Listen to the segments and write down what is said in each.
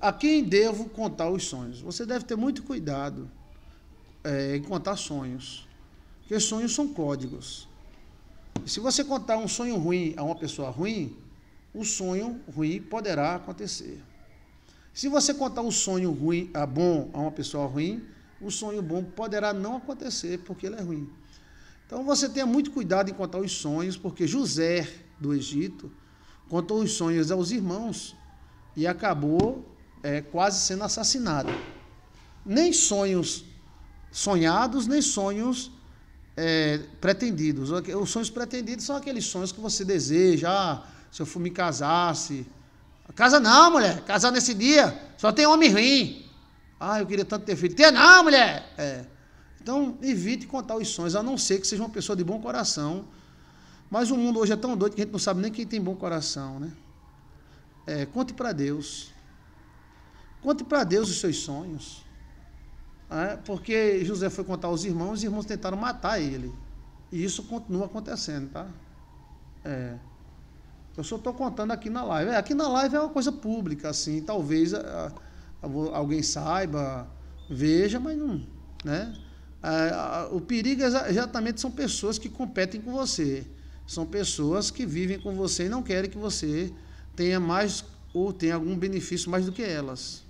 a quem devo contar os sonhos? Você deve ter muito cuidado é, em contar sonhos, porque sonhos são códigos. E se você contar um sonho ruim a uma pessoa ruim, o sonho ruim poderá acontecer. Se você contar um sonho ruim a bom a uma pessoa ruim, o sonho bom poderá não acontecer porque ele é ruim. Então você tenha muito cuidado em contar os sonhos, porque José do Egito contou os sonhos aos irmãos e acabou é, quase sendo assassinada. Nem sonhos sonhados, nem sonhos é, pretendidos. Os sonhos pretendidos são aqueles sonhos que você deseja. Ah, se eu for me casasse. Casa não, mulher. Casar nesse dia. Só tem homem ruim. Ah, eu queria tanto ter filho. Ter não, mulher. É. Então, evite contar os sonhos, a não ser que seja uma pessoa de bom coração. Mas o mundo hoje é tão doido que a gente não sabe nem quem tem bom coração, né? É, conte para Deus. Conte para Deus os seus sonhos. É, porque José foi contar aos irmãos, os irmãos tentaram matar ele. E isso continua acontecendo, tá? É. Eu só estou contando aqui na live. É, aqui na live é uma coisa pública, assim. Talvez a, é, a, alguém saiba, veja, mas não. Né? É, a, o perigo é exatamente são pessoas que competem com você. São pessoas que vivem com você e não querem que você tenha mais ou tenha algum benefício mais do que elas.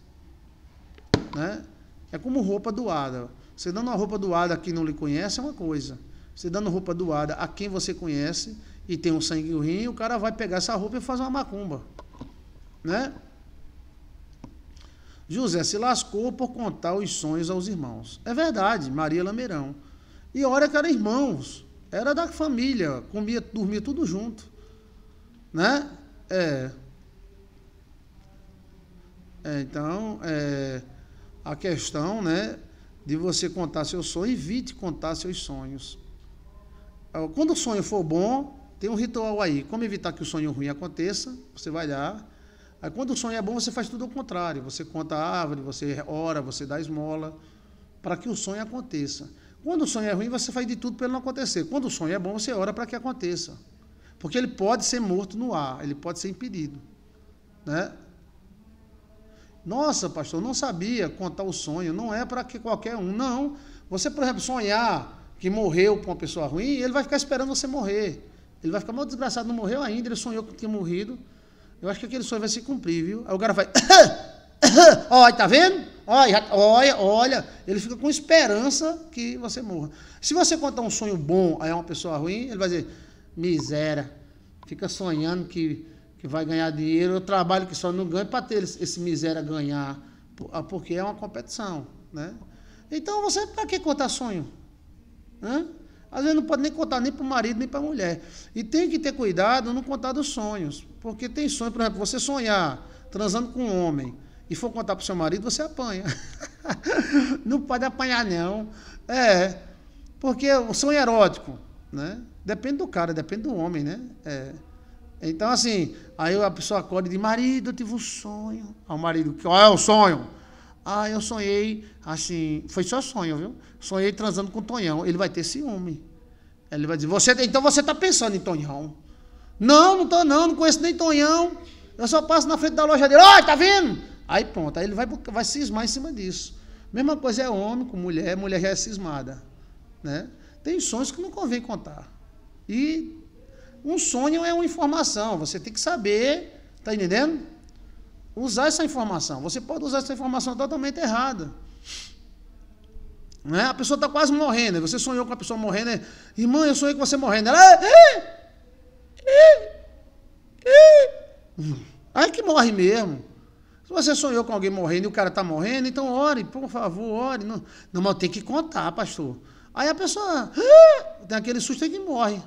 Né? É como roupa doada. Você dando uma roupa doada a quem não lhe conhece é uma coisa. Você dando roupa doada a quem você conhece e tem um sangue ruim, o cara vai pegar essa roupa e fazer uma macumba. Né? José se lascou por contar os sonhos aos irmãos. É verdade, Maria Lameirão. E olha que eram irmãos, era da família, comia, dormia tudo junto. Né? É. é então, é, a questão, né, de você contar seu sonho, evite contar seus sonhos. É, quando o sonho for bom, tem um ritual aí. Como evitar que o sonho ruim aconteça? Você vai lá. Aí quando o sonho é bom, você faz tudo ao contrário. Você conta a árvore, você ora, você dá esmola, para que o sonho aconteça. Quando o sonho é ruim, você faz de tudo para ele não acontecer. Quando o sonho é bom, você ora para que aconteça. Porque ele pode ser morto no ar, ele pode ser impedido. Né? Nossa, pastor, não sabia contar o sonho, não é para que qualquer um. Não. Você, por exemplo, sonhar que morreu com uma pessoa ruim, ele vai ficar esperando você morrer. Ele vai ficar mal desgraçado, não morreu ainda, ele sonhou que tinha morrido. Eu acho que aquele sonho vai se cumprir, viu? Aí o cara vai. olha, tá vendo? Olha, olha, olha. Ele fica com esperança que você morra. Se você contar um sonho bom a uma pessoa ruim, ele vai dizer miséria. Fica sonhando que, que vai ganhar dinheiro. Eu trabalho que só não ganho para ter esse miséria ganhar, ah, porque é uma competição. Né? Então você para que contar sonho? Hã? Às vezes não pode nem contar nem para o marido, nem para a mulher. E tem que ter cuidado no contar dos sonhos. Porque tem sonho, por exemplo, você sonhar transando com um homem e for contar para o seu marido, você apanha. não pode apanhar, não. É, porque o sonho é erótico, né? Depende do cara, depende do homem, né? É. Então, assim, aí a pessoa acorda e diz, marido, eu tive um sonho. ao o marido, qual é o sonho? Ah, eu sonhei, assim, foi só sonho, viu? Sonhei transando com o Tonhão. Ele vai ter ciúme. Ele vai dizer, você, então você está pensando em Tonhão. Não, não estou não, não conheço nem Tonhão. Eu só passo na frente da loja dele, olha, tá vendo? Aí pronto, aí ele vai, vai cismar em cima disso. Mesma coisa é homem com mulher, mulher já é cismada. Né? Tem sonhos que não convém contar. E um sonho é uma informação, você tem que saber, tá entendendo? Usar essa informação. Você pode usar essa informação totalmente errada. Né? A pessoa está quase morrendo. Você sonhou com a pessoa morrendo. Né? Irmã, eu sonhei com você morrendo. Ela. Aí que morre mesmo. Se você sonhou com alguém morrendo e o cara está morrendo, então ore, por favor, ore. Não, não mas tem que contar, pastor. Aí a pessoa. Tem aquele susto que morre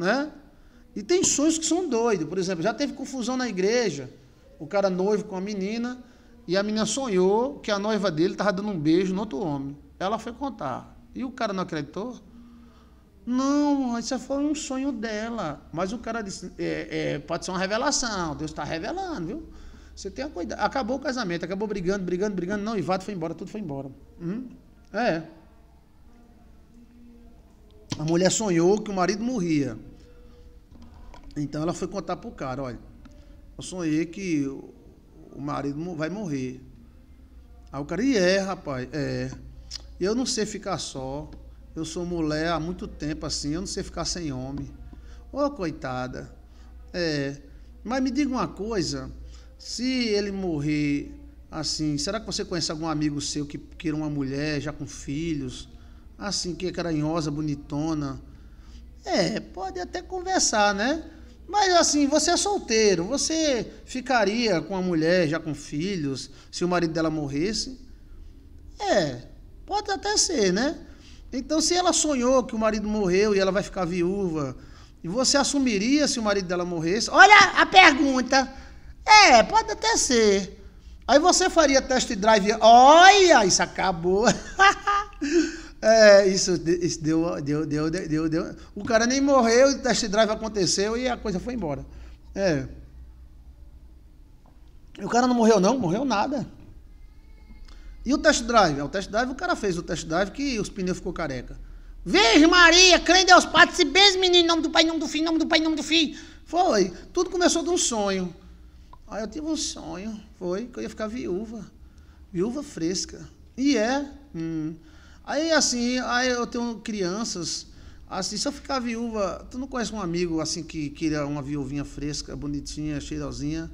né? E tem sonhos que são doidos. Por exemplo, já teve confusão na igreja. O cara noivo com a menina. E a menina sonhou que a noiva dele estava dando um beijo no outro homem. Ela foi contar. E o cara não acreditou? Não, isso foi um sonho dela. Mas o cara disse: é, é, pode ser uma revelação. Deus está revelando, viu? Você tem a cuidado. Acabou o casamento, acabou brigando, brigando, brigando. Não, Ivado foi embora, tudo foi embora. Hum? É. A mulher sonhou que o marido morria. Então ela foi contar pro cara, olha, eu sonhei que o marido vai morrer. Aí o cara, e é, rapaz, é. Eu não sei ficar só. Eu sou mulher há muito tempo assim, eu não sei ficar sem homem. Ô, oh, coitada. É. Mas me diga uma coisa, se ele morrer assim, será que você conhece algum amigo seu que queira uma mulher já com filhos? Assim, que é carinhosa, bonitona? É, pode até conversar, né? Mas assim, você é solteiro, você ficaria com a mulher já com filhos se o marido dela morresse? É, pode até ser, né? Então, se ela sonhou que o marido morreu e ela vai ficar viúva, e você assumiria se o marido dela morresse? Olha a pergunta! É, pode até ser. Aí você faria test drive, olha, isso acabou. É, isso, isso deu, deu, deu, deu, deu, O cara nem morreu, o test drive aconteceu e a coisa foi embora. É. O cara não morreu, não, morreu nada. E o test drive? É, o test drive, o cara fez o test drive que os pneus ficou careca. Virgem Maria, crê em Deus, Pai, se benze, menino, em nome do Pai, em nome do Filho, em nome do Pai, em nome do Filho. Foi. Tudo começou de um sonho. Aí eu tive um sonho, foi, que eu ia ficar viúva. Viúva fresca. E é. Hum. Aí assim, aí eu tenho crianças, assim, se eu ficar viúva, tu não conhece um amigo assim que queira uma viuvinha fresca, bonitinha, cheirosinha?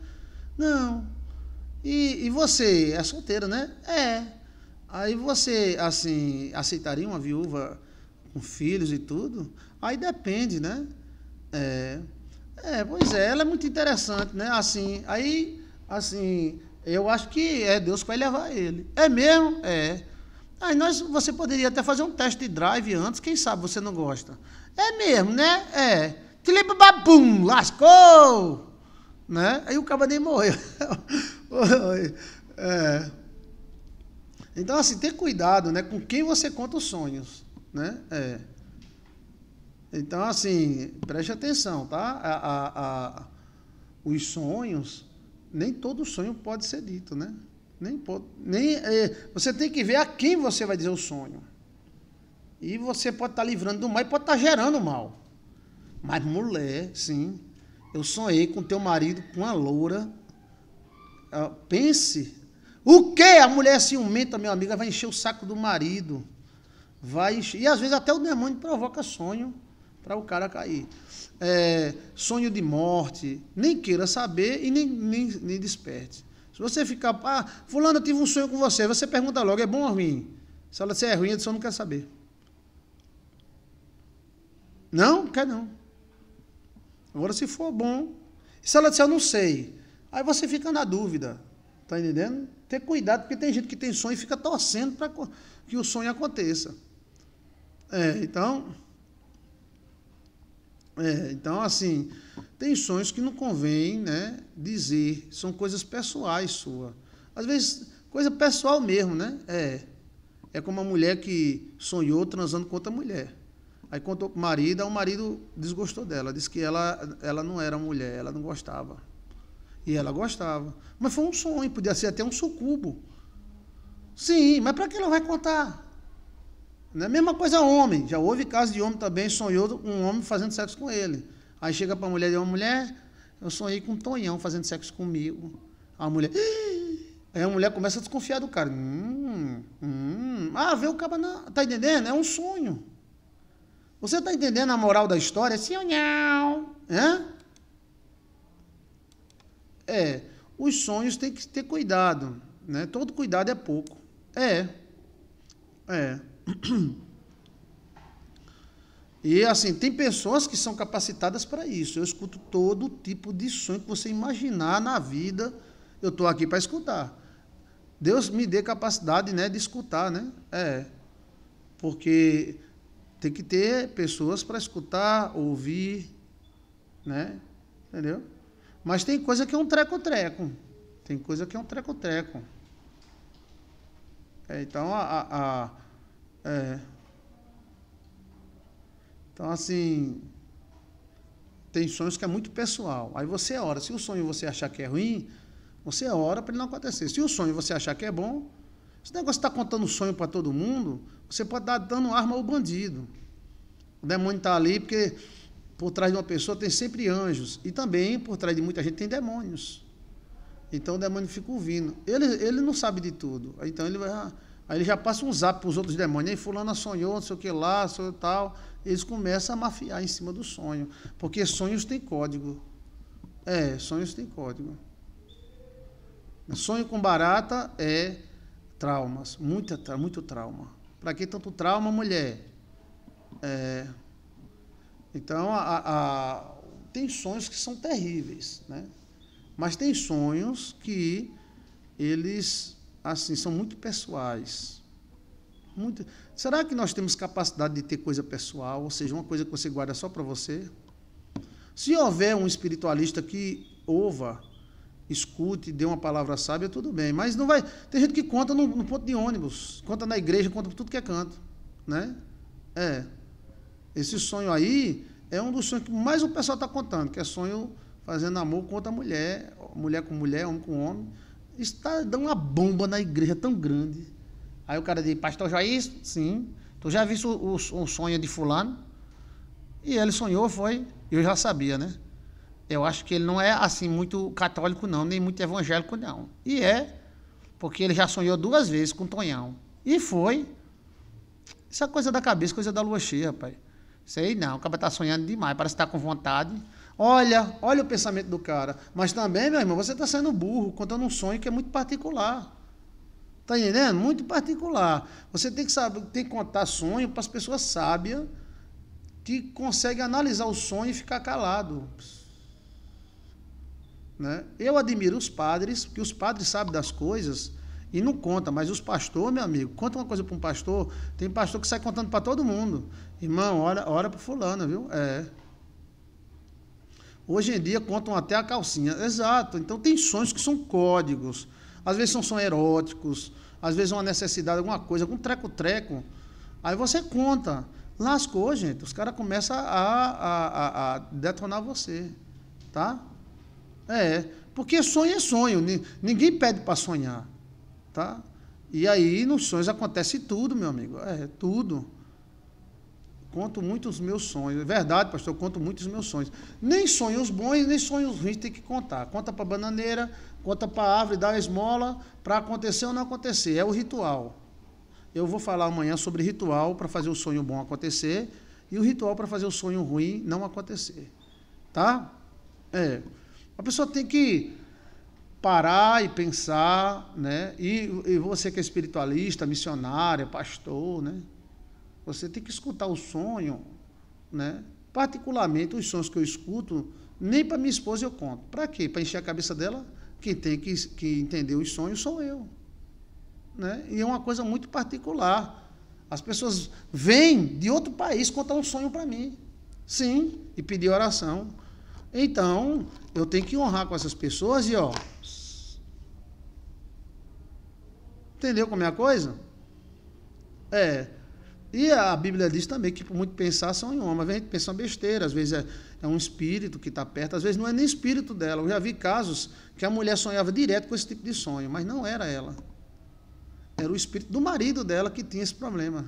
Não. E, e você é solteira, né? É. Aí você, assim, aceitaria uma viúva com filhos e tudo? Aí depende, né? É. É, pois é, ela é muito interessante, né? Assim, aí, assim, eu acho que é Deus que vai levar ele. É mesmo? É. Aí nós, você poderia até fazer um teste de drive antes, quem sabe você não gosta. É mesmo, né? É. Tilipa babum, lascou! Né? Aí o cabo nem morreu. é. Então, assim, ter cuidado né, com quem você conta os sonhos. Né? É. Então, assim, preste atenção, tá? A, a, a, os sonhos, nem todo sonho pode ser dito, né? Nem pode, nem, é, você tem que ver a quem você vai dizer o sonho. E você pode estar tá livrando do mal e pode estar tá gerando mal. Mas mulher, sim. Eu sonhei com teu marido com a loura. Ah, pense. O que? A mulher é ciumenta, meu amigo, vai encher o saco do marido. Vai encher. E às vezes até o demônio provoca sonho para o cara cair. É, sonho de morte. Nem queira saber e nem, nem, nem desperte. Se você ficar, ah, fulano, eu tive um sonho com você, você pergunta logo, é bom ou ruim? Se ela disser é ruim, a pessoa não quer saber. Não? Quer não. Agora, se for bom, se ela disser eu não sei, aí você fica na dúvida. Tá entendendo? Ter cuidado, porque tem gente que tem sonho e fica torcendo para que o sonho aconteça. É, então. É, então, assim, tem sonhos que não convém né, dizer, são coisas pessoais sua. Às vezes, coisa pessoal mesmo, né? É. É como uma mulher que sonhou transando com outra mulher. Aí contou para o marido, o marido desgostou dela, disse que ela, ela não era mulher, ela não gostava. E ela gostava. Mas foi um sonho, podia ser até um sucubo. Sim, mas para que ela vai contar? É a Mesma coisa homem. Já houve casos de homem também, sonhou um homem fazendo sexo com ele. Aí chega para a mulher e diz, mulher, eu sonhei com um Tonhão fazendo sexo comigo. A mulher... Aí a mulher começa a desconfiar do cara. Hum, hum. Ah, vê o cara na... Tá entendendo? É um sonho. Você tá entendendo a moral da história? É sim ou não? É? É. Os sonhos têm que ter cuidado. Né? Todo cuidado é pouco. É. É. E assim, tem pessoas que são capacitadas para isso. Eu escuto todo tipo de sonho que você imaginar na vida, eu estou aqui para escutar. Deus me dê capacidade né, de escutar, né? É. Porque tem que ter pessoas para escutar, ouvir, né? Entendeu? Mas tem coisa que é um treco-treco. Tem coisa que é um treco-treco. É, então, a, a é. Então, assim, tem sonhos que é muito pessoal. Aí você ora. Se o sonho você achar que é ruim, você ora para ele não acontecer. Se o sonho você achar que é bom, esse negócio está contando sonho para todo mundo, você pode estar dando arma ao bandido. O demônio está ali porque por trás de uma pessoa tem sempre anjos. E também por trás de muita gente tem demônios. Então o demônio fica ouvindo. Ele, ele não sabe de tudo. Então ele vai. Ah, Aí ele já passa um zap para os outros demônios, aí fulana sonhou, não sei o que lá, sonhou tal. Eles começam a mafiar em cima do sonho, porque sonhos têm código. É, sonhos têm código. Sonho com barata é traumas, muita, muito trauma. Para que tanto trauma, mulher? É, então, a, a, tem sonhos que são terríveis, né? Mas tem sonhos que eles assim, são muito pessoais. Muito... Será que nós temos capacidade de ter coisa pessoal, ou seja, uma coisa que você guarda só para você? Se houver um espiritualista que ouva, escute, dê uma palavra sábia, tudo bem. Mas não vai. Tem gente que conta no, no ponto de ônibus, conta na igreja, conta por tudo que é canto. Né? É. Esse sonho aí é um dos sonhos que mais o pessoal está contando, que é sonho fazendo amor com outra mulher, mulher com mulher, homem com homem está dando uma bomba na igreja tão grande. Aí o cara diz, pastor Joaís? Sim. Tu já viste o, o, o sonho de fulano? E ele sonhou, foi, eu já sabia, né? Eu acho que ele não é assim muito católico, não, nem muito evangélico, não. E é, porque ele já sonhou duas vezes com Tonhão. E foi. Isso é coisa da cabeça, coisa da lua cheia, pai. Sei não, o cara está sonhando demais, parece que está com vontade. Olha, olha o pensamento do cara. Mas também, meu irmão, você está sendo burro, contando um sonho que é muito particular. Está entendendo? Muito particular. Você tem que saber, tem que contar sonho para as pessoas sábias que conseguem analisar o sonho e ficar calado. Né? Eu admiro os padres, que os padres sabem das coisas e não conta, mas os pastores, meu amigo, conta uma coisa para um pastor, tem pastor que sai contando para todo mundo. Irmão, olha, para o fulano, viu? É. Hoje em dia contam até a calcinha. Exato. Então tem sonhos que são códigos. Às vezes são sonhos eróticos, às vezes uma necessidade, alguma coisa, algum treco-treco. Aí você conta. Lascou, gente. Os caras começam a, a, a, a, detonar você. Tá? É. Porque sonho é sonho. Ninguém pede para sonhar. Tá? E aí nos sonhos acontece tudo, meu amigo. É, tudo. Conto muito os meus sonhos. É verdade, pastor, eu conto muito os meus sonhos. Nem sonhos bons, nem sonhos ruins tem que contar. Conta para a bananeira, conta para a árvore, dá a esmola, para acontecer ou não acontecer. É o ritual. Eu vou falar amanhã sobre ritual para fazer o sonho bom acontecer e o ritual para fazer o sonho ruim não acontecer. Tá? É. A pessoa tem que parar e pensar, né? E, e você que é espiritualista, missionária, pastor, né? Você tem que escutar o sonho, né? Particularmente os sons que eu escuto, nem para minha esposa eu conto. Para quê? Para encher a cabeça dela? Quem tem que, que entender os sonhos sou eu. Né? E é uma coisa muito particular. As pessoas vêm de outro país contar um sonho para mim. Sim, e pedir oração. Então, eu tenho que honrar com essas pessoas e ó. Entendeu como é a coisa? É, e a Bíblia diz também que por muito pensar são em homem. Às vezes a gente pensa uma besteira, às vezes é, é um espírito que está perto, às vezes não é nem espírito dela. Eu já vi casos que a mulher sonhava direto com esse tipo de sonho, mas não era ela. Era o espírito do marido dela que tinha esse problema.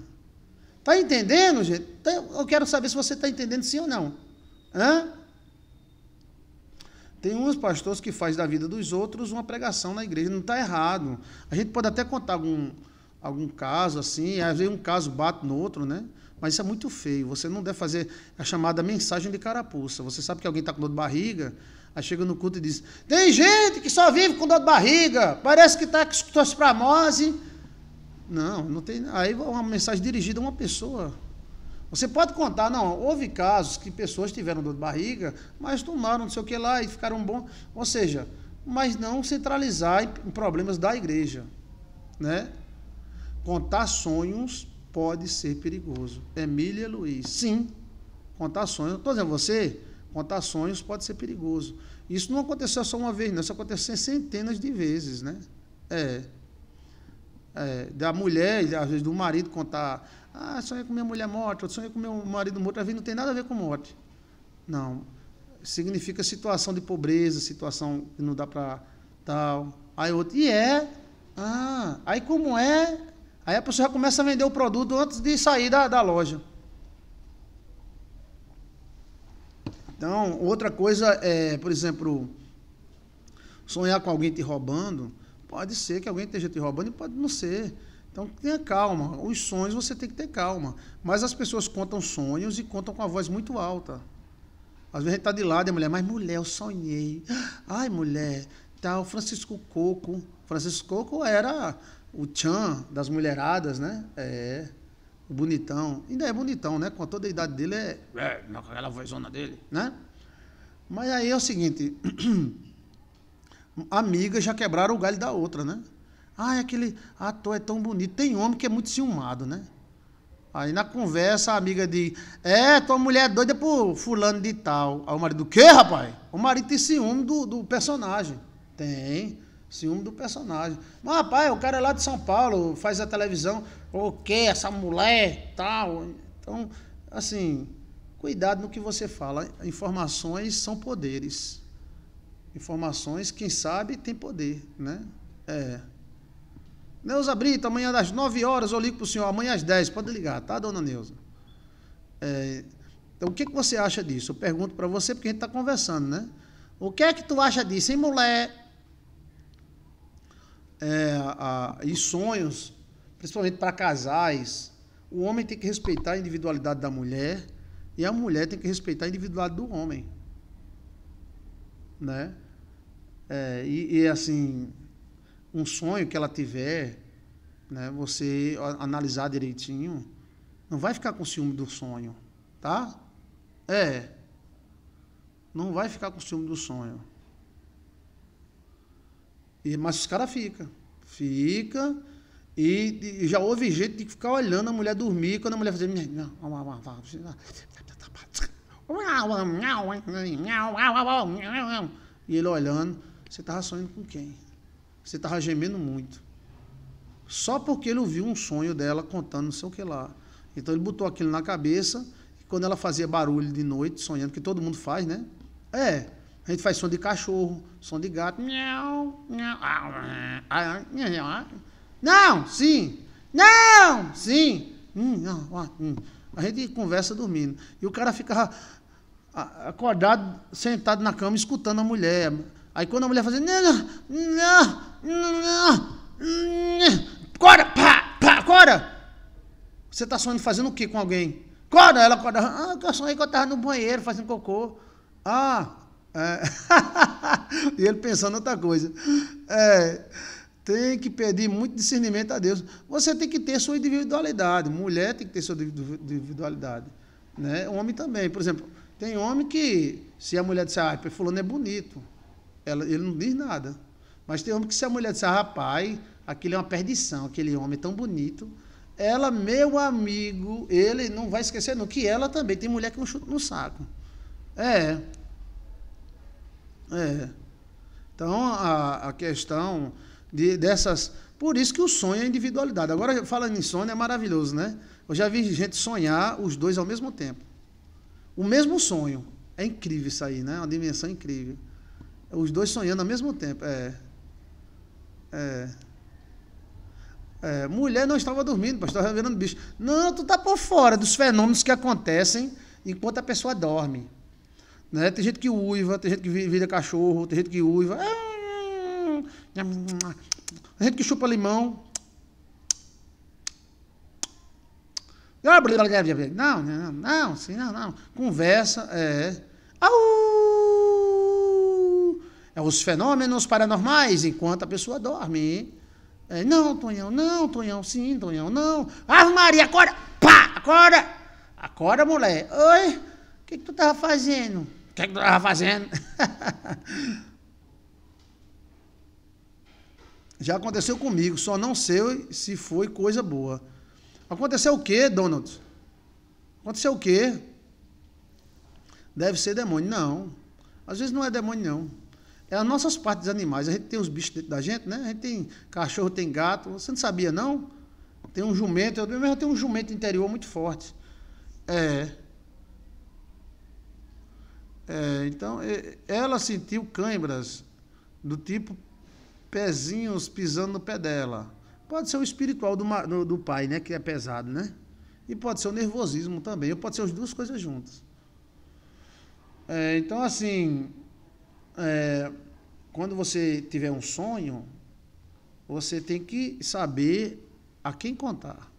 Está entendendo, gente? Tá, eu quero saber se você está entendendo sim ou não. Hã? Tem uns pastores que faz da vida dos outros uma pregação na igreja. Não está errado. A gente pode até contar algum algum caso assim, às vezes um caso bate no outro, né? Mas isso é muito feio. Você não deve fazer a chamada mensagem de carapuça. Você sabe que alguém está com dor de barriga, aí chega no culto e diz: Tem gente que só vive com dor de barriga, parece que está com tospramose. Não, não tem. Aí uma mensagem dirigida a uma pessoa. Você pode contar, não, houve casos que pessoas tiveram dor de barriga, mas tomaram não sei o que lá e ficaram bom. Ou seja, mas não centralizar em problemas da igreja, né? Contar sonhos pode ser perigoso. Emília Luiz, sim, contar sonhos. Estou dizendo, você, contar sonhos pode ser perigoso. Isso não aconteceu só uma vez, não. Isso aconteceu centenas de vezes, né? É. é da mulher, às vezes do marido contar. Ah, sonhei com minha mulher morta, eu sonhei com meu marido morto. Às vezes não tem nada a ver com morte. Não. Significa situação de pobreza, situação que não dá para tal. Aí outro, e é? Ah, aí como é? Aí a pessoa já começa a vender o produto antes de sair da, da loja. Então, outra coisa é, por exemplo, sonhar com alguém te roubando. Pode ser que alguém esteja te roubando e pode não ser. Então tenha calma. Os sonhos você tem que ter calma. Mas as pessoas contam sonhos e contam com a voz muito alta. Às vezes a gente está de lado e a mulher, mas mulher, eu sonhei. Ai, mulher, tal, tá, Francisco Coco. Francisco Coco era o Chan das mulheradas, né? É. O bonitão. Ainda é bonitão, né? Com toda a idade dele é. É, aquela vozona dele, né? Mas aí é o seguinte. Amigas já quebraram o galho da outra, né? Ah, é aquele ator é tão bonito. Tem homem que é muito ciumado, né? Aí na conversa a amiga diz: É, tua mulher é doida por fulano de tal. Aí o marido, o quê, rapaz? O marido tem ciúme do, do personagem. Tem. Ciúme do personagem. Mas, rapaz, o cara é lá de São Paulo, faz a televisão. O quê? Essa mulher? Tal. Então, assim, cuidado no que você fala. Informações são poderes. Informações, quem sabe, tem poder, né? É. Neuza Brito, amanhã às 9 horas eu ligo para o senhor, amanhã às 10, pode ligar, tá, dona Neuza? É, então, o que, que você acha disso? Eu pergunto para você, porque a gente está conversando, né? O que é que tu acha disso, hein, mulher? é, a, sonhos, principalmente para casais, o homem tem que respeitar a individualidade da mulher e a mulher tem que respeitar a individualidade do homem. Né? É, e, e, assim, um sonho que ela tiver, né, você analisar direitinho, não vai ficar com ciúme do sonho, tá? É. Não vai ficar com ciúme do sonho. E, mas os caras ficam. Fica. E, e, já houve jeito de ficar olhando a mulher dormir quando a mulher fazia. E ele olhando, você estava sonhando com quem? Você estava gemendo muito. Só porque ele ouviu um sonho dela contando não sei o que lá. Então ele botou aquilo na cabeça e quando ela fazia barulho de noite, sonhando, que todo mundo faz, né? É, a gente faz som de cachorro, som de gato. Não, sim. Não, sim. Hum, hum. A gente conversa dormindo. E o cara ficava acordado, sentado na cama, escutando a mulher. Aí quando a mulher fazia. Assim, Cora! Pá! Pá! Cora! Você está sonhando fazendo o que com alguém? Cora! Ela acorda. Ah, eu sonhei que eu estava no banheiro fazendo cocô. Ah, é. e ele pensando outra coisa. É, tem que pedir muito discernimento a Deus. Você tem que ter sua individualidade. Mulher tem que ter sua individualidade. Né? Homem também. Por exemplo, tem homem que, se a mulher disser, ah, fulano é bonito, ela, ele não diz nada. Mas tem homem que, se a mulher disser, rapaz, aquele é uma perdição, aquele homem é tão bonito, ela, meu amigo, ele não vai esquecer, não, que ela também. Tem mulher que não chuta no saco. É, é. Então, a, a questão de, dessas. Por isso que o sonho é individualidade. Agora, falando em sonho, é maravilhoso, né? Eu já vi gente sonhar os dois ao mesmo tempo. O mesmo sonho. É incrível isso aí, né? Uma dimensão incrível. Os dois sonhando ao mesmo tempo. É. É. É, mulher não estava dormindo, pastor, estava virando bicho. Não, tu tá por fora dos fenômenos que acontecem enquanto a pessoa dorme. Né? Tem gente que uiva, tem gente que vira cachorro, tem gente que uiva. É, é, é. Tem gente que chupa limão. Não, não, não, sim, não, não. Conversa, é. Au! É os fenômenos paranormais enquanto a pessoa dorme. É, não, Tonhão, não, Tonhão, sim, Tonhão, não. Ave Maria, acorda! Pá! Acorda! Acorda, mulher. Oi? O que, que tu tava fazendo? que, é que tu estava fazendo? Já aconteceu comigo, só não sei se foi coisa boa. Aconteceu o quê, Donald? Aconteceu o quê? Deve ser demônio. Não. Às vezes não é demônio, não. É as nossas partes dos animais. A gente tem os bichos dentro da gente, né? A gente tem cachorro, tem gato. Você não sabia, não? Tem um jumento. Eu mesmo tenho um jumento interior muito forte. É. É, então, ela sentiu cãibras do tipo pezinhos pisando no pé dela. Pode ser o espiritual do, do, do pai, né? Que é pesado, né? E pode ser o nervosismo também. Ou pode ser as duas coisas juntas. É, então, assim, é, quando você tiver um sonho, você tem que saber a quem contar.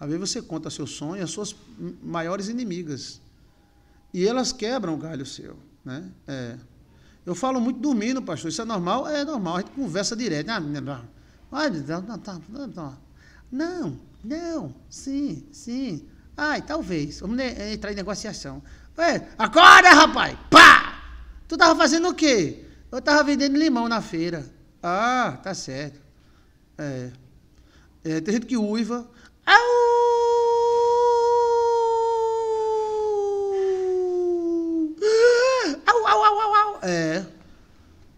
Às vezes você conta seu sonho às suas maiores inimigas. E elas quebram o galho seu. Né? É. Eu falo muito dormindo, pastor. Isso é normal? É normal. A gente conversa direto. Não, não, sim, sim. Ai, talvez. Vamos eh, entrar em negociação. agora é, acorda, rapaz! Pá! Tu tava fazendo o quê? Eu tava vendendo limão na feira. Ah, tá certo. É. é tem gente que uiva. Au! É.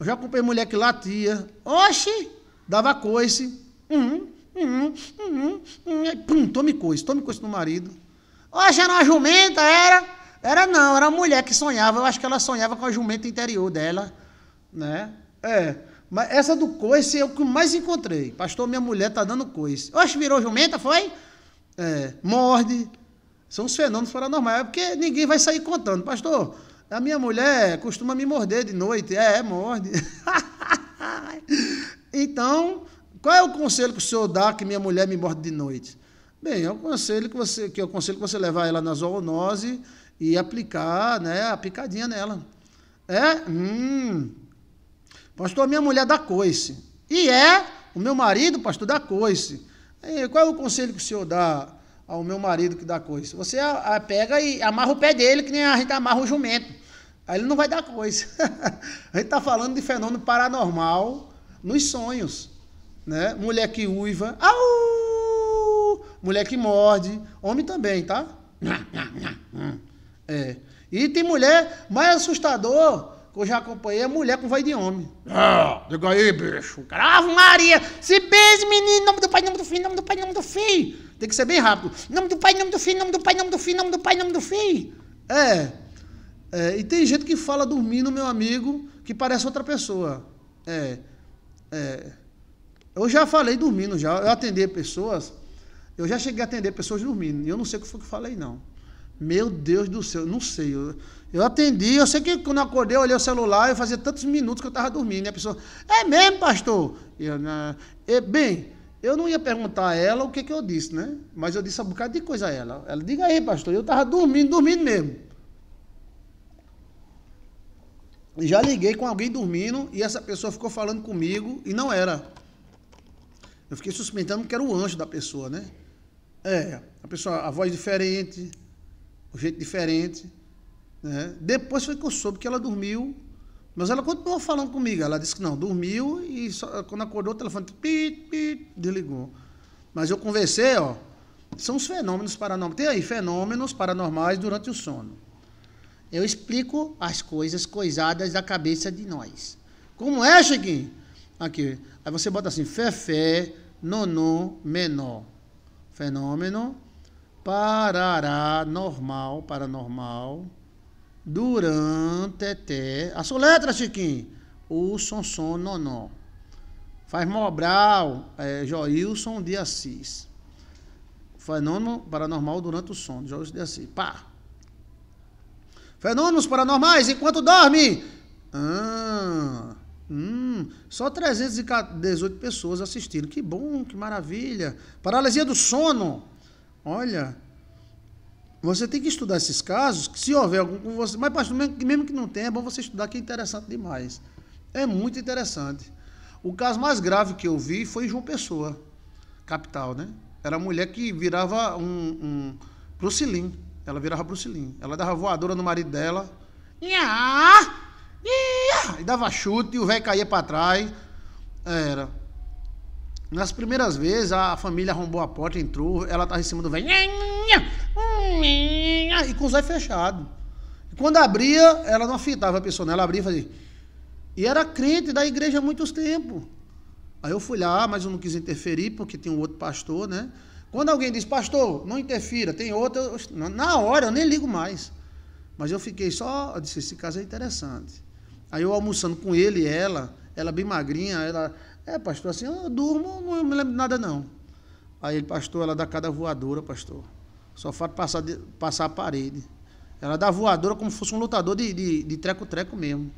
Eu já comprei mulher que latia. Oxi! Dava coice. Hum, hum, hum, hum. Aí, hum, hum. pum, tome coice, tome coice no marido. Oxe, era uma jumenta, era? Era não, era uma mulher que sonhava. Eu acho que ela sonhava com a jumenta interior dela. Né? É. Mas essa do coice é o que mais encontrei. Pastor, minha mulher tá dando coice. Oxe, virou jumenta, foi? É. Morde. São os fenômenos paranormais. É porque ninguém vai sair contando. Pastor, a minha mulher costuma me morder de noite. É, morde. então, qual é o conselho que o senhor dá que minha mulher me morde de noite? Bem, é o conselho que você que eu é conselho que você levar ela na zoonose e aplicar, né, a picadinha nela. É? Hum. Pastor, minha mulher dá coice. E é o meu marido, pastor, dá coice. E é, qual é o conselho que o senhor dá ao meu marido que dá coice? Você a, a pega e amarra o pé dele, que nem a gente amarra o jumento. Aí ele não vai dar coisa. a gente está falando de fenômeno paranormal nos sonhos. Né? Mulher que uiva, au! mulher que morde, homem também, tá? É. E tem mulher mais assustador que eu já acompanhei, é mulher com vai de homem. Ah, diga aí, bicho. Caralho, Maria! Se beije, menino! Nome do pai, nome do filho, nome do pai, nome do filho! Tem que ser bem rápido. Nome do pai, nome do filho, nome do pai, nome do filho, nome do pai, nome do filho! É. É, e tem gente que fala dormindo, meu amigo, que parece outra pessoa. É, é, eu já falei dormindo, já. Eu atendi pessoas, eu já cheguei a atender pessoas dormindo. E eu não sei o que foi que falei, não. Meu Deus do céu, não sei. Eu, eu atendi, eu sei que quando eu acordei, eu olhei o celular e fazia tantos minutos que eu estava dormindo. E a pessoa, é mesmo, pastor? E eu, e, bem, eu não ia perguntar a ela o que, que eu disse, né? Mas eu disse um bocado de coisa a ela. Ela, diga aí, pastor, eu estava dormindo, dormindo mesmo. já liguei com alguém dormindo e essa pessoa ficou falando comigo e não era. Eu fiquei suspeitando que era o anjo da pessoa, né? É, a pessoa, a voz diferente, o jeito diferente. Né? Depois foi que eu soube que ela dormiu, mas ela continuou falando comigo. Ela disse que não, dormiu e só, quando acordou o telefone pit, pit, desligou. Mas eu conversei, ó, são os fenômenos paranormais. Tem aí fenômenos paranormais durante o sono. Eu explico as coisas coisadas da cabeça de nós. Como é, Chiquinho? Aqui. Aí você bota assim: Fefé, nono, menor. Fenômeno. Parará, normal, paranormal. Durante, até. A sua letra, Chiquinho. O som som, nonó. Faz Mobral, é, Joilson de Assis. Fenômeno paranormal durante o som Joilson de Assis. Pá. Fenômenos paranormais enquanto dorme. Ah, hum, só 318 pessoas assistiram. Que bom, que maravilha. Paralisia do sono. Olha, você tem que estudar esses casos, se houver algum com você. Mas, pastor, mesmo que não tenha, é bom você estudar, que é interessante demais. É muito interessante. O caso mais grave que eu vi foi em João Pessoa, capital, né? Era a mulher que virava um, um ela virava Bruce Lee. Ela dava voadora no marido dela. Nha! Nha! E dava chute e o velho caía para trás. Era. Nas primeiras vezes, a família arrombou a porta, entrou, ela tava em cima do velho. E com os olhos fechados. Quando abria, ela não fitava a pessoa, né? ela abria e fazia. E era crente da igreja há muitos tempos. Aí eu fui lá, mas eu não quis interferir, porque tem um outro pastor, né? Quando alguém diz, pastor, não interfira, tem outra, eu, na hora eu nem ligo mais. Mas eu fiquei só, eu disse, esse caso é interessante. Aí eu almoçando com ele e ela, ela bem magrinha, ela, é, pastor, assim, eu durmo, não me lembro de nada não. Aí ele, pastor, ela dá cada voadora, pastor. Só falta passar, passar a parede. Ela dá voadora como se fosse um lutador de treco-treco mesmo.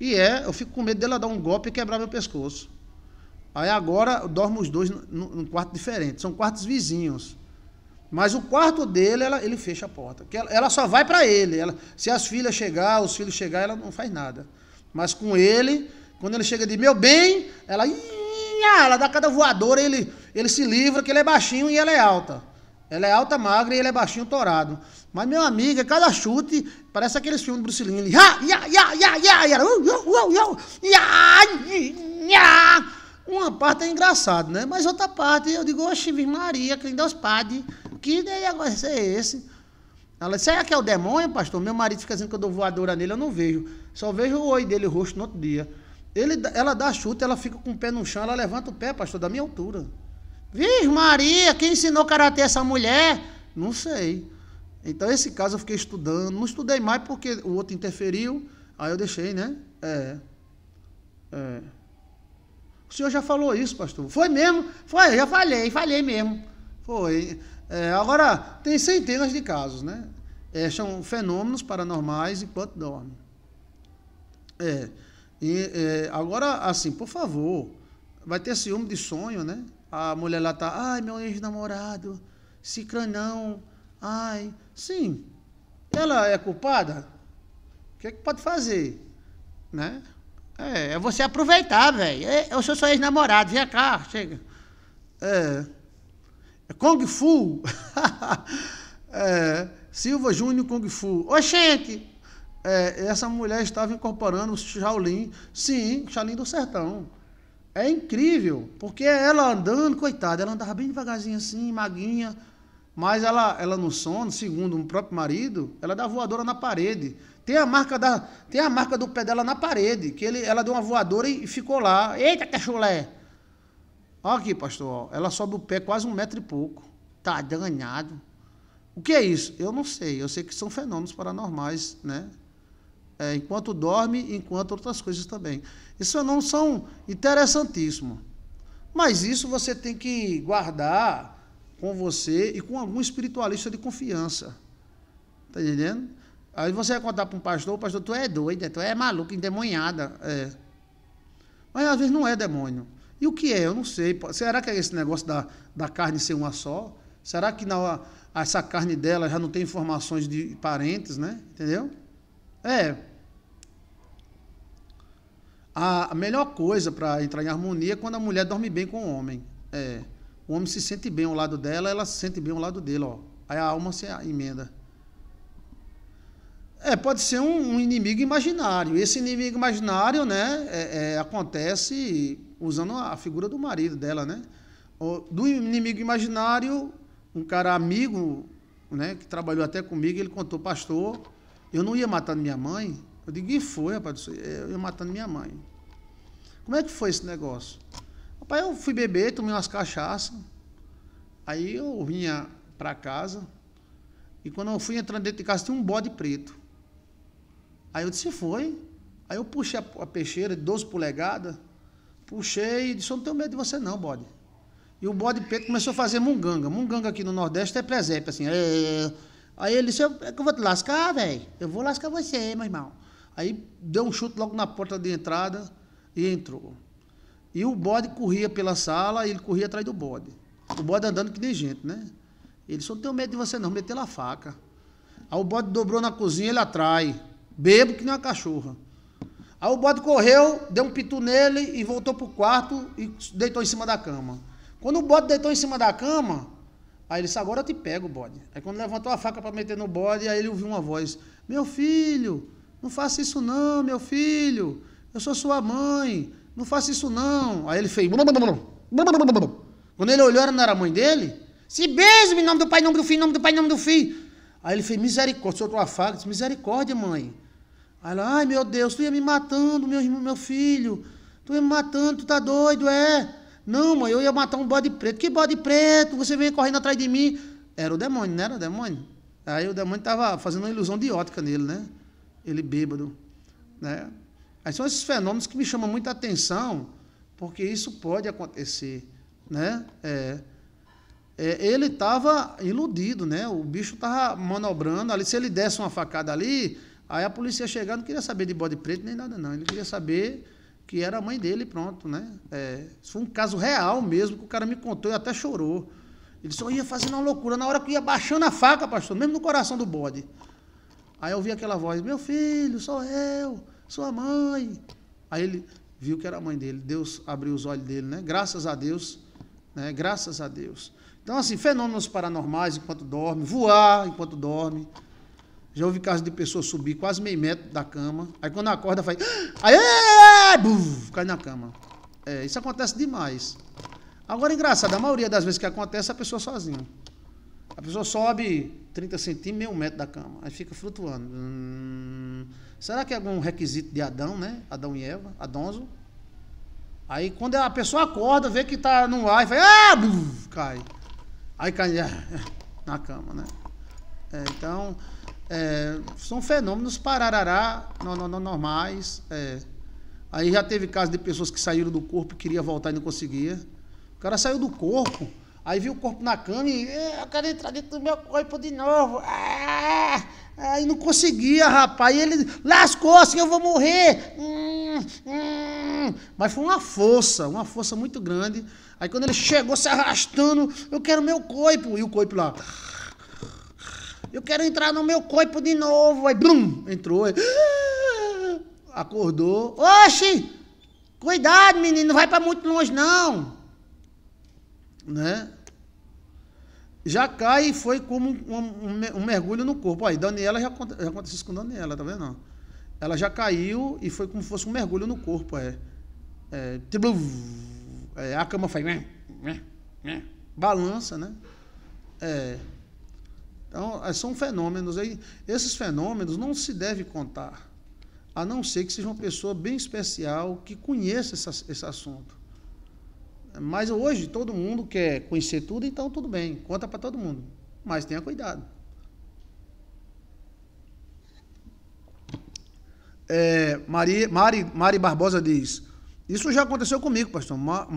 E é, eu fico com medo dela dar um golpe e quebrar meu pescoço. Aí agora dormem os dois num quarto diferente. São quartos vizinhos. Mas o quarto dele, ela, ele fecha a porta. ela, ela só vai para ele. Ela, se as filhas chegar, os filhos chegar, ela não faz nada. Mas com ele, quando ele chega de meu bem, ela, ela dá cada voadora, ele, ele se livra que ele é baixinho e ela é alta. Ela é alta, magra e ele é baixinho, torado. Mas, meu amigo, cada chute parece aqueles filmes do Bruce Lee. Uma parte é engraçado, né? Mas outra parte eu digo, oxe, Maria, que Deus padre, que agora é esse? Ela disse, será é, que é o demônio, pastor? Meu marido fica dizendo que eu dou voadora nele, eu não vejo. Só vejo o oi dele, o rosto no outro dia. Ele, ela dá chute, ela fica com o pé no chão, ela levanta o pé, pastor, da minha altura. vir Maria, quem ensinou karatê essa mulher? Não sei. Então, esse caso eu fiquei estudando. Não estudei mais porque o outro interferiu. Aí eu deixei, né? É. É. O senhor já falou isso, pastor. Foi mesmo? Foi, eu já falei, falei mesmo. Foi. É, agora, tem centenas de casos, né? É, são fenômenos paranormais enquanto dorme. É, e, é, agora, assim, por favor, vai ter ciúme de sonho, né? A mulher lá tá, ai, meu ex-namorado, cicranão, ai. Sim, ela é culpada? O que, é que pode fazer, né? É, é você aproveitar, velho. É, é Eu sou seu ex-namorado, vem cá, chega. É. é Kung Fu. é. Silva Júnior Kung Fu. Oxente! É, essa mulher estava incorporando o Shaolin, sim, Shaolin do Sertão. É incrível, porque ela andando, coitada, ela andava bem devagarzinho assim, maguinha, mas ela, ela no sono, segundo o próprio marido, ela dá voadora na parede. Tem a marca da, tem a marca do pé dela na parede, que ele, ela deu uma voadora e, ficou lá. Eita, cachulé! Olha aqui, pastor, ela sobe o pé quase um metro e pouco. Tá danhado O que é isso? Eu não sei. Eu sei que são fenômenos paranormais, né? É, enquanto dorme, enquanto outras coisas também. isso não são interessantíssimos. Mas isso você tem que guardar com você e com algum espiritualista de confiança. Tá entendendo? Aí você vai contar para um pastor, o pastor, tu é doida, tu é maluca, endemonhada. É. Mas às vezes não é demônio. E o que é? Eu não sei. Será que é esse negócio da, da carne ser uma só? Será que na, essa carne dela já não tem informações de parentes, né? Entendeu? É. A melhor coisa para entrar em harmonia é quando a mulher dorme bem com o homem. É. O homem se sente bem ao lado dela, ela se sente bem ao lado dele, ó. Aí a alma se emenda. É, pode ser um, um inimigo imaginário. Esse inimigo imaginário, né, é, é, acontece usando a figura do marido dela, né? Do inimigo imaginário, um cara amigo, né, que trabalhou até comigo, ele contou, pastor, eu não ia matando minha mãe. Eu digo, e foi, rapaz? Eu ia matando minha mãe. Como é que foi esse negócio? Rapaz, eu fui beber, tomei umas cachaças. Aí eu vinha para casa. E quando eu fui entrando dentro de casa, tinha um bode preto. Aí eu disse, foi. Aí eu puxei a, a peixeira de 12 polegadas, puxei e disse, eu não tenho medo de você não, bode. E o bode preto começou a fazer munganga. Munganga aqui no Nordeste é presépio, assim. É... é, é. Aí ele disse, eu, é que eu vou te lascar, velho. Eu vou lascar você, meu irmão. Aí deu um chute logo na porta de entrada e entrou. E o bode corria pela sala e ele corria atrás do bode. O bode andando que nem gente, né? Ele disse, eu não tenho medo de você não, meter a faca. Aí o bode dobrou na cozinha, ele atrai. Bebo que nem uma cachorra. Aí o bode correu, deu um pitu nele e voltou pro quarto e deitou em cima da cama. Quando o bode deitou em cima da cama, aí ele disse, agora eu te pego, bode. Aí quando levantou a faca para meter no bode, aí ele ouviu uma voz, meu filho, não faça isso não, meu filho, eu sou sua mãe, não faça isso não. Aí ele fez, quando ele olhou, não era a mãe dele? Se beijo em nome do pai, em nome do filho, em nome do pai, em nome do filho. Aí ele fez, misericórdia, soltou a faca, disse, misericórdia, mãe. Aí ela, ai meu Deus, tu ia me matando, meu, meu filho. Tu ia me matando, tu tá doido, é? Não, mãe, eu ia matar um bode preto. Que bode preto? Você vem correndo atrás de mim. Era o demônio, não era o demônio? Aí o demônio estava fazendo uma ilusão de ótica nele, né? Ele bêbado. Né? Aí são esses fenômenos que me chamam muita atenção, porque isso pode acontecer. Né? É, é, ele estava iludido, né? O bicho estava manobrando ali. Se ele desse uma facada ali, Aí a polícia chegando não queria saber de bode preto nem nada, não. Ele queria saber que era a mãe dele, pronto, né? É, foi um caso real mesmo, que o cara me contou e até chorou. Ele só ia fazendo uma loucura. Na hora que ia baixando a faca, pastor, mesmo no coração do bode. Aí eu ouvi aquela voz: Meu filho, sou eu, sua mãe. Aí ele viu que era a mãe dele. Deus abriu os olhos dele, né? Graças a Deus, né? Graças a Deus. Então, assim, fenômenos paranormais enquanto dorme, voar enquanto dorme. Já houve casos de pessoa subir quase meio metro da cama. Aí quando acorda, faz. Aí, buf, cai na cama. É, isso acontece demais. Agora, engraçado, a maioria das vezes que acontece, a pessoa sozinha. A pessoa sobe 30 centímetros, meio metro da cama. Aí fica flutuando. Hum, será que é algum requisito de Adão, né? Adão e Eva, Adonzo? Aí quando a pessoa acorda, vê que está no ar e vai, ah, buf, cai. Aí cai na cama, né? É, então, é, são fenômenos pararará normais. É. Aí já teve caso de pessoas que saíram do corpo e queria voltar e não conseguia. O cara saiu do corpo, aí viu o corpo na cama e é, eu quero entrar dentro do meu corpo de novo. Ah! Aí não conseguia, rapaz. E ele lascou-se, assim eu vou morrer. Hum, hum. Mas foi uma força, uma força muito grande. Aí quando ele chegou se arrastando, eu quero meu corpo. E o corpo lá eu quero entrar no meu corpo de novo. Aí, blum, entrou. Aí, acordou. Oxi! Cuidado, menino, não vai para muito longe, não. Né? Já cai e foi como um, um, um, mergulho no corpo. Aí, Daniela, já, já aconteceu isso com Daniela, tá vendo? Ela já caiu e foi como se fosse um mergulho no corpo. É. É, é, a cama faz. Né? Né? Né? Balança, né? É. Então, é, são fenômenos aí. Esses fenômenos não se deve contar, a não ser que seja uma pessoa bem especial que conheça essa, esse assunto. Mas hoje todo mundo quer conhecer tudo, então tudo bem, conta para todo mundo. Mas tenha cuidado. É, Maria, Mari, Mari Barbosa diz: Isso já aconteceu comigo, pastor. Ma,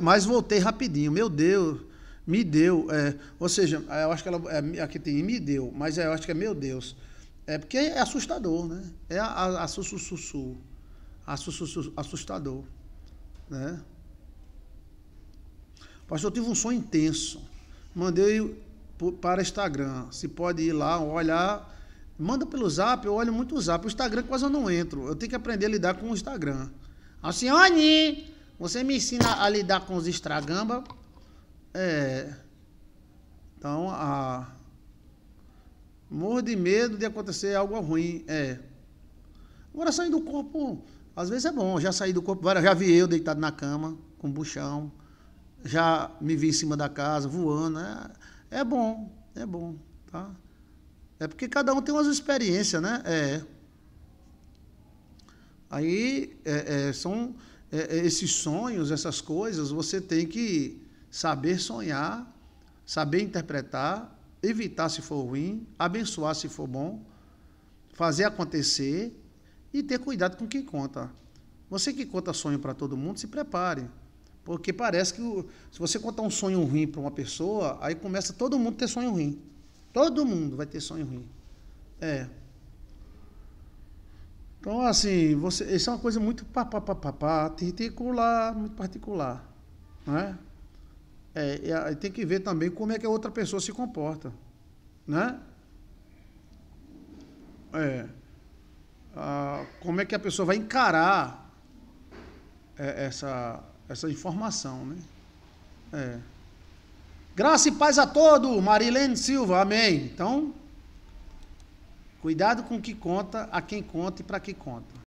mas voltei rapidinho. Meu Deus, me deu, é, ou seja, é, eu acho que ela é, aqui tem me deu, mas é, eu acho que é meu Deus. É porque é assustador, né? É a, a, a assustador, né? Pastor, eu tive um sonho intenso. Mandei para Instagram. Se pode ir lá, olhar. Manda pelo Zap, eu olho muito o Zap. O Instagram quase eu não entro. Eu tenho que aprender a lidar com o Instagram. Alcione, assim, você me ensina a lidar com os estragamba? É. Então, a. Morro de medo de acontecer algo ruim. É. Agora, sair do corpo, às vezes é bom. Já saí do corpo, já vi eu deitado na cama, com buchão. Já me vi em cima da casa, voando. É, é bom, é bom, tá? É porque cada um tem umas experiências, né? É. Aí, é, é, são é, é, esses sonhos, essas coisas, você tem que saber sonhar, saber interpretar, evitar se for ruim, abençoar se for bom, fazer acontecer e ter cuidado com quem conta. Você que conta sonho para todo mundo, se prepare. Porque parece que se você contar um sonho ruim para uma pessoa, aí começa todo mundo a ter sonho ruim. Todo mundo vai ter sonho ruim. É. Então, assim, você, isso é uma coisa muito particular, muito particular. Não é? É, tem que ver também como é que a outra pessoa se comporta, né? É, como é que a pessoa vai encarar é, essa, essa informação, né? É. Graça e paz a todo, Marilene Silva, amém. Então, cuidado com o que conta, a quem conta e para que conta.